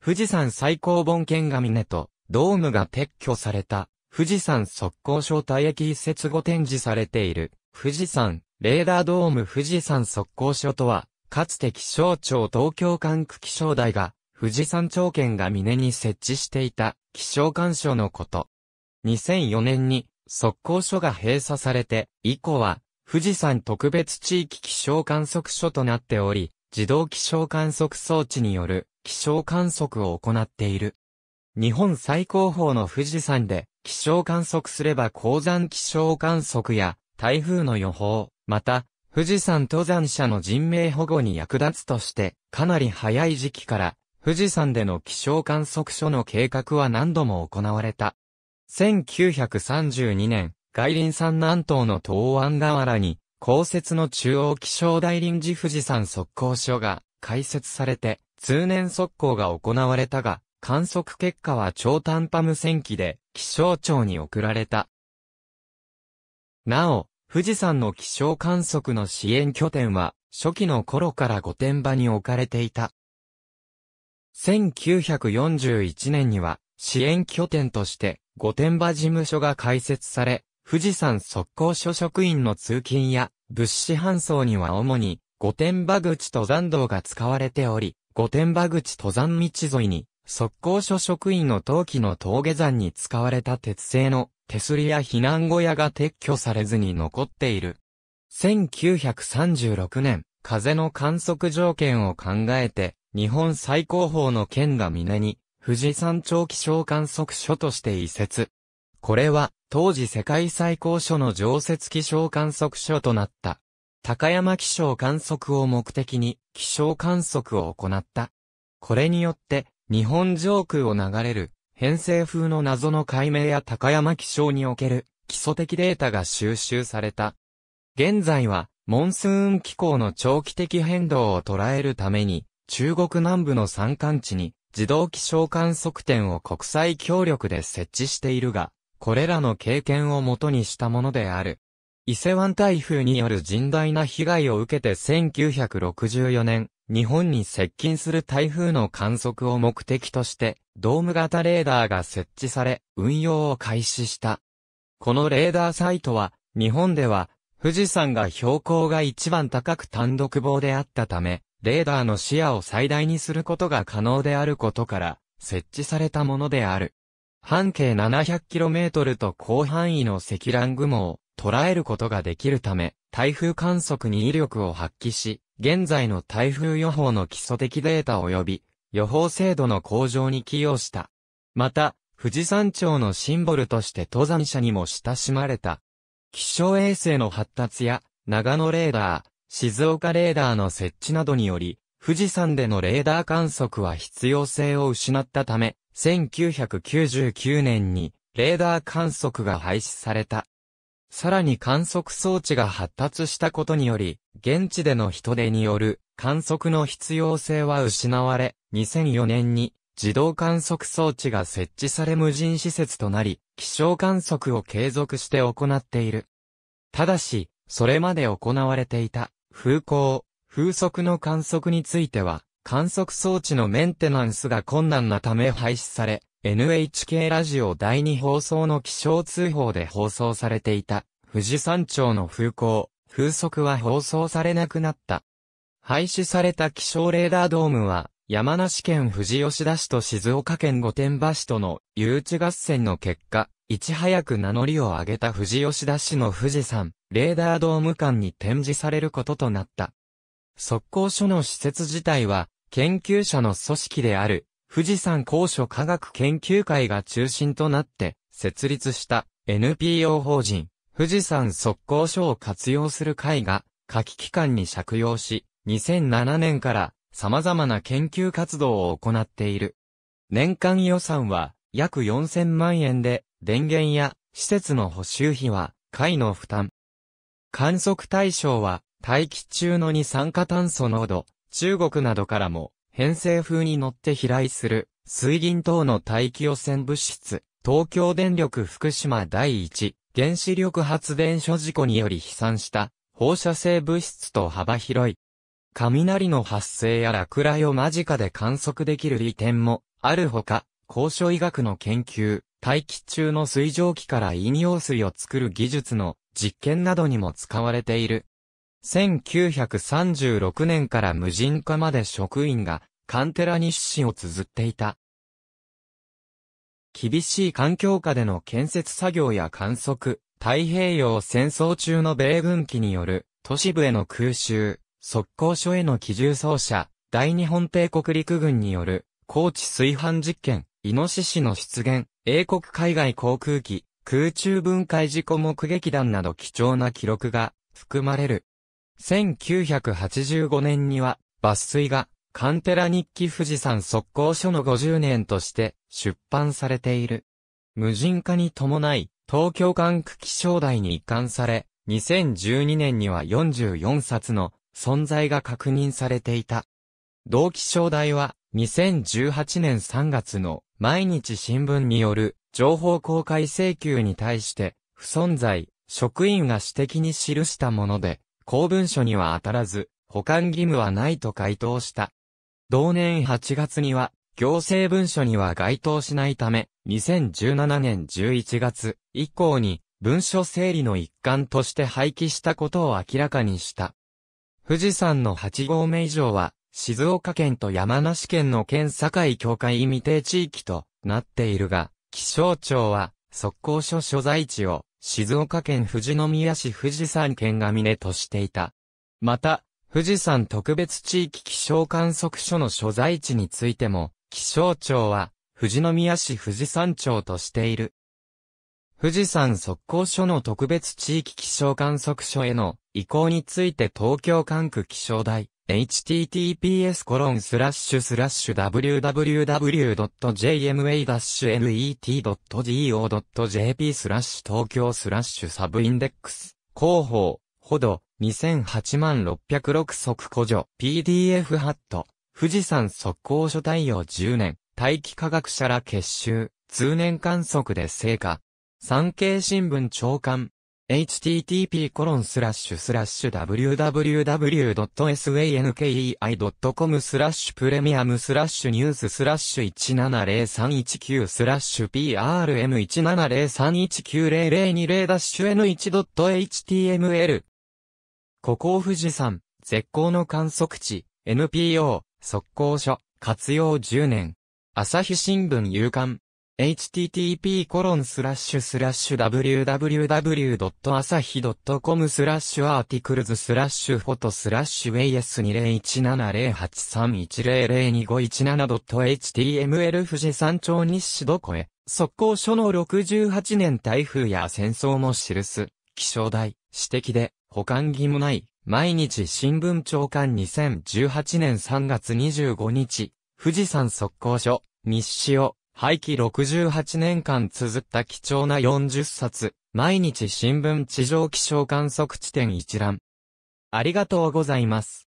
富士山最高本県が峰と、ドームが撤去された、富士山速攻招待駅移設後展示されている、富士山、レーダードーム富士山速攻所とは、かつて気象庁東京管区気象台が、富士山町県が峰に設置していた、気象官所のこと。2004年に、速攻所が閉鎖されて、以降は、富士山特別地域気象観測所となっており、自動気象観測装置による気象観測を行っている。日本最高峰の富士山で気象観測すれば鉱山気象観測や台風の予報、また富士山登山者の人命保護に役立つとしてかなり早い時期から富士山での気象観測所の計画は何度も行われた。1932年、外林山南東の東安河原に公設の中央気象台臨時富士山測候所が開設されて、通年測候が行われたが、観測結果は超短波無線機で気象庁に送られた。なお、富士山の気象観測の支援拠点は、初期の頃から御殿場に置かれていた。1941年には、支援拠点として、御殿場事務所が開設され、富士山速攻所職員の通勤や物資搬送には主に御殿場口登山道が使われており、御殿場口登山道沿いに、速攻所職員の陶器の峠山に使われた鉄製の手すりや避難小屋が撤去されずに残っている。1936年、風の観測条件を考えて、日本最高峰の県が峰に、富士山長気象観測所として移設。これは、当時世界最高所の常設気象観測所となった。高山気象観測を目的に気象観測を行った。これによって、日本上空を流れる偏西風の謎の解明や高山気象における基礎的データが収集された。現在は、モンスーン気候の長期的変動を捉えるために、中国南部の山間地に自動気象観測点を国際協力で設置しているが、これらの経験をもとにしたものである。伊勢湾台風による甚大な被害を受けて1964年、日本に接近する台風の観測を目的として、ドーム型レーダーが設置され、運用を開始した。このレーダーサイトは、日本では、富士山が標高が一番高く単独棒であったため、レーダーの視野を最大にすることが可能であることから、設置されたものである。半径 700km と広範囲の積乱雲を捉えることができるため、台風観測に威力を発揮し、現在の台風予報の基礎的データ及び予報精度の向上に寄与した。また、富士山頂のシンボルとして登山者にも親しまれた。気象衛星の発達や、長野レーダー、静岡レーダーの設置などにより、富士山でのレーダー観測は必要性を失ったため、1999年にレーダー観測が廃止された。さらに観測装置が発達したことにより、現地での人手による観測の必要性は失われ、2004年に自動観測装置が設置され無人施設となり、気象観測を継続して行っている。ただし、それまで行われていた風向、風速の観測については、観測装置のメンテナンスが困難なため廃止され、NHK ラジオ第2放送の気象通報で放送されていた、富士山頂の風光、風速は放送されなくなった。廃止された気象レーダードームは、山梨県富士吉田市と静岡県御殿場市との誘致合戦の結果、いち早く名乗りを上げた富士吉田市の富士山、レーダードーム館に展示されることとなった。速攻所の施設自体は、研究者の組織である、富士山高所科学研究会が中心となって、設立した NPO 法人、富士山速攻所を活用する会が、夏季期間に借用し、2007年から様々な研究活動を行っている。年間予算は約4000万円で、電源や施設の補修費は会の負担。観測対象は大気中の二酸化炭素濃度、中国などからも、偏西風に乗って飛来する、水銀等の大気汚染物質、東京電力福島第一原子力発電所事故により飛散した放射性物質と幅広い。雷の発生や落雷を間近で観測できる利点もあるほか、高所医学の研究、大気中の水蒸気から飲用水を作る技術の実験などにも使われている1936年から無人化まで職員がカンテラに出資を綴っていた。厳しい環境下での建設作業や観測、太平洋戦争中の米軍機による都市部への空襲、速攻所への機銃走射、大日本帝国陸軍による高知炊飯実験、イノシシの出現、英国海外航空機、空中分解事故目撃談など貴重な記録が含まれる。1985年には、抜粋が、カンテラ日記富士山速攻書の50年として出版されている。無人化に伴い、東京管区気象台に移管され、2012年には44冊の存在が確認されていた。同気象台は、2018年3月の毎日新聞による情報公開請求に対して、不存在、職員が指摘に記したもので、公文書には当たらず、保管義務はないと回答した。同年8月には、行政文書には該当しないため、2017年11月以降に文書整理の一環として廃棄したことを明らかにした。富士山の8合目以上は、静岡県と山梨県の県境境界未定地域となっているが、気象庁は、速攻所所在地を静岡県富士宮市富士山県が峰としていた。また、富士山特別地域気象観測所の所在地についても、気象庁は、富士宮市富士山町としている。富士山測候所の特別地域気象観測所への移行について東京管区気象台、https://www.jma-net.go.jp スラッシュ東京スラッシュサブインデックス広報ほど2008万606足補助 PDF ハット富士山速攻所対応10年大気科学者ら結集通年観測で成果産経新聞長官 http://www.sankei.com スラッシュプレミアムスラッシュニューススラッシュ170319スラッシュ PRM17031900020 ダッシュ N1.html ここ富士山、絶好の観測地、NPO、速攻所、活用10年。朝日新聞夕刊。http://www.asahi.com スラッシュアーティクルズスラッシュフォトスラッシュ AS20170831002517.html 富士山頂日誌どこへ、速攻書の68年台風や戦争も記す、気象台、指摘で、保管義務ない、毎日新聞長官2018年3月25日、富士山速攻書、日誌を、廃棄68年間綴った貴重な40冊、毎日新聞地上気象観測地点一覧。ありがとうございます。